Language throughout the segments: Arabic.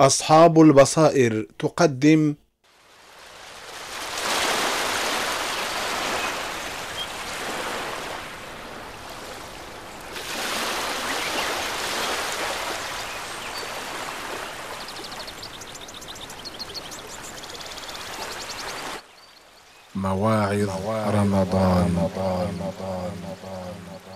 أصحاب البصائر تقدم مواعظ رمضان, رمضان, رمضان, رمضان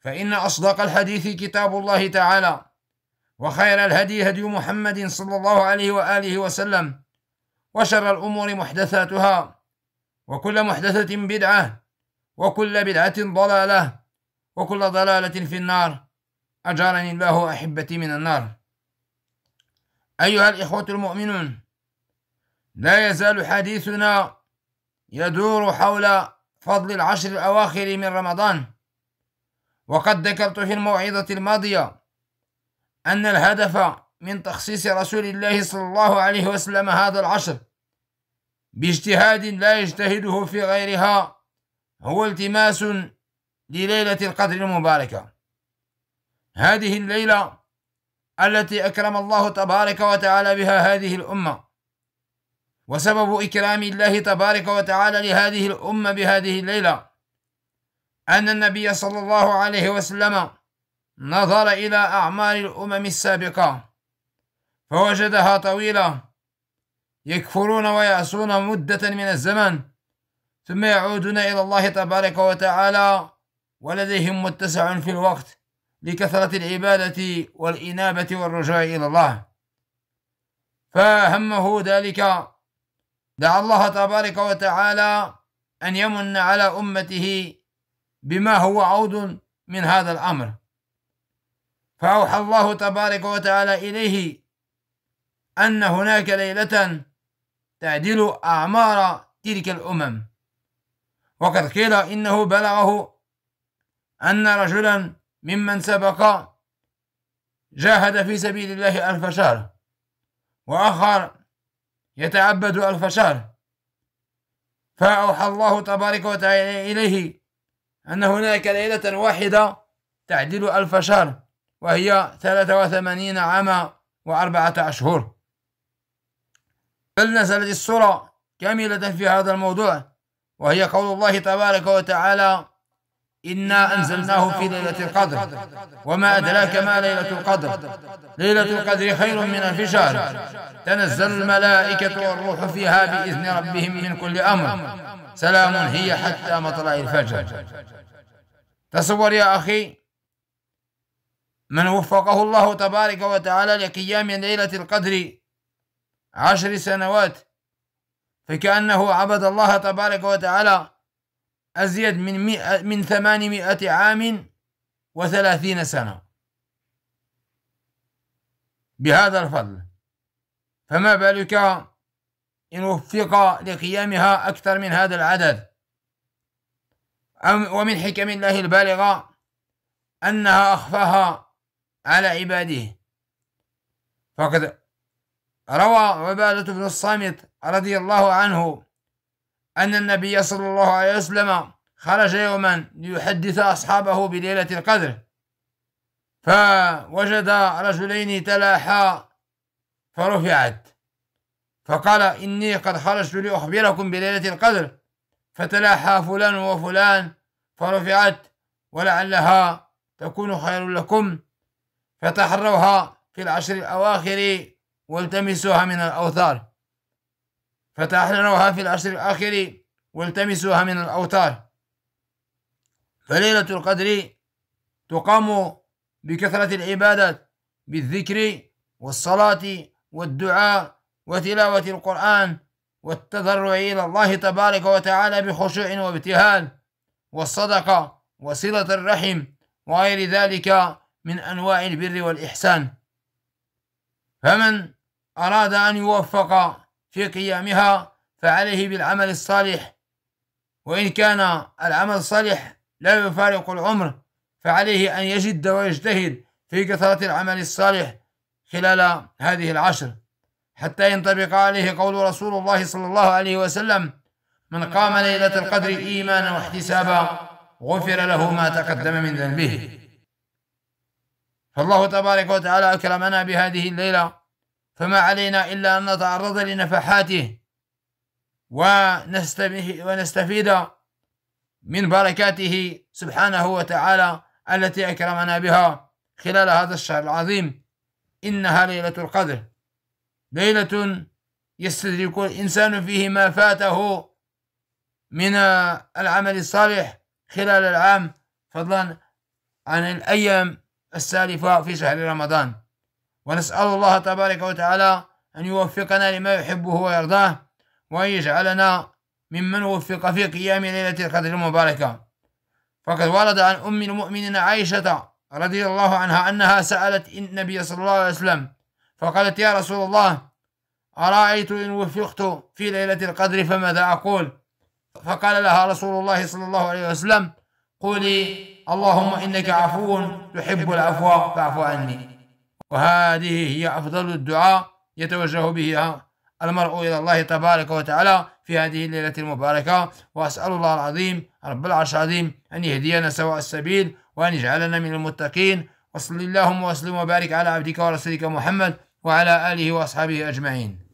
فإن أصدق الحديث كتاب الله تعالى وخير الهدي هدي محمد صلى الله عليه وآله وسلم وشر الأمور محدثاتها وكل محدثة بدعة وكل بدعة ضلالة وكل ضلالة في النار أجارني الله أحبتي من النار أيها الإخوة المؤمنون لا يزال حديثنا يدور حول فضل العشر الأواخر من رمضان وقد ذكرت في الموعظة الماضية أن الهدف من تخصيص رسول الله صلى الله عليه وسلم هذا العشر باجتهاد لا يجتهده في غيرها هو التماس لليلة القدر المباركة هذه الليلة التي أكرم الله تبارك وتعالى بها هذه الأمة وسبب إكرام الله تبارك وتعالى لهذه الأمة بهذه الليلة أن النبي صلى الله عليه وسلم نظر إلى أعمال الأمم السابقة فوجدها طويلة يكفرون ويعصون مدة من الزمن ثم يعودون إلى الله تبارك وتعالى ولديهم متسع في الوقت لكثرة العبادة والإنابة والرجوع إلى الله فهمه ذلك دعا الله تبارك وتعالى أن يمن على أمته بما هو عود من هذا الأمر فأوحى الله تبارك وتعالى إليه أن هناك ليلة تعدل أعمار تلك الأمم وقد قيل إنه بلغه أن رجلا ممن سبق جاهد في سبيل الله ألف شهر وآخر يتعبد ألف شهر فأوحى الله تبارك وتعالى إليه أن هناك ليلة واحدة تعدل ألف شهر وهي 83 عاما وأربعة أشهر بل نزلت السورة كاملة في هذا الموضوع وهي قول الله تبارك وتعالى إنا أنزلناه في ليلة القدر وما أدراك ما ليلة القدر ليلة القدر خير من ألف شهر تنزل الملائكة والروح فيها بإذن ربهم من كل أمر سلام هي حتى مطلع الفجر تصور يا أخي من وفقه الله تبارك وتعالى لقيام ليلة القدر عشر سنوات فكأنه عبد الله تبارك وتعالى أزيد من مئة من ثمانمائة عام وثلاثين سنة بهذا الفضل فما بالك إن وفق لقيامها أكثر من هذا العدد ومن حكم الله البالغة أنها أخفاها على عباده فقد روى عبادة بن الصامت رضي الله عنه أن النبي صلى الله عليه وسلم خرج يوما ليحدث أصحابه بليلة القدر فوجد رجلين تلاحا فرفعت فقال إني قد خرجت لأخبركم بليلة القدر فتلاحى فلان وفلان فرفعت ولعلها تكون خير لكم فتحروها في العشر الأواخر والتمسوها من الأوثار فتحرروها في العشر الآخر والتمسوها من الأوتار فليلة القدر تقام بكثرة العبادة بالذكر والصلاة والدعاء وتلاوة القرآن والتضرع إلى الله تبارك وتعالى بخشوع وابتهال والصدقة وصلة الرحم وغير ذلك من أنواع البر والإحسان فمن أراد أن يوفق في قيامها فعليه بالعمل الصالح وإن كان العمل الصالح لا يفارق العمر فعليه أن يجد ويجتهد في كثرة العمل الصالح خلال هذه العشر حتى ينطبق عليه قول رسول الله صلى الله عليه وسلم من قام ليلة القدر إيمانا واحتسابا غفر له ما تقدم من ذنبه فالله تبارك وتعالى أكرمنا بهذه الليلة فما علينا إلا أن نتعرض لنفحاته ونستفيد من بركاته سبحانه وتعالى التي أكرمنا بها خلال هذا الشهر العظيم إنها ليلة القدر ليلة يستدرك الإنسان فيه ما فاته من العمل الصالح خلال العام فضلا عن الأيام السالفة في شهر رمضان ونسأل الله تبارك وتعالى أن يوفقنا لما يحبه ويرضاه وأن يجعلنا ممن وفق في قيام ليلة القدر المباركة فقد ورد عن أم المؤمنين عائشة رضي الله عنها أنها سألت النبي صلى الله عليه وسلم فقالت يا رسول الله أرأيت إن وفقت في ليلة القدر فماذا أقول فقال لها رسول الله صلى الله عليه وسلم قولي اللهم إنك عفو تحب العفو فاعف عني وهذه هي أفضل الدعاء يتوجه بها المرء إلى الله تبارك وتعالى في هذه الليلة المباركة وأسأل الله العظيم رب العرش العظيم أن يهدينا سواء السبيل وأن يجعلنا من المتقين وصل اللهم وسلم وبارك على عبدك ورسولك محمد وعلى آله وأصحابه أجمعين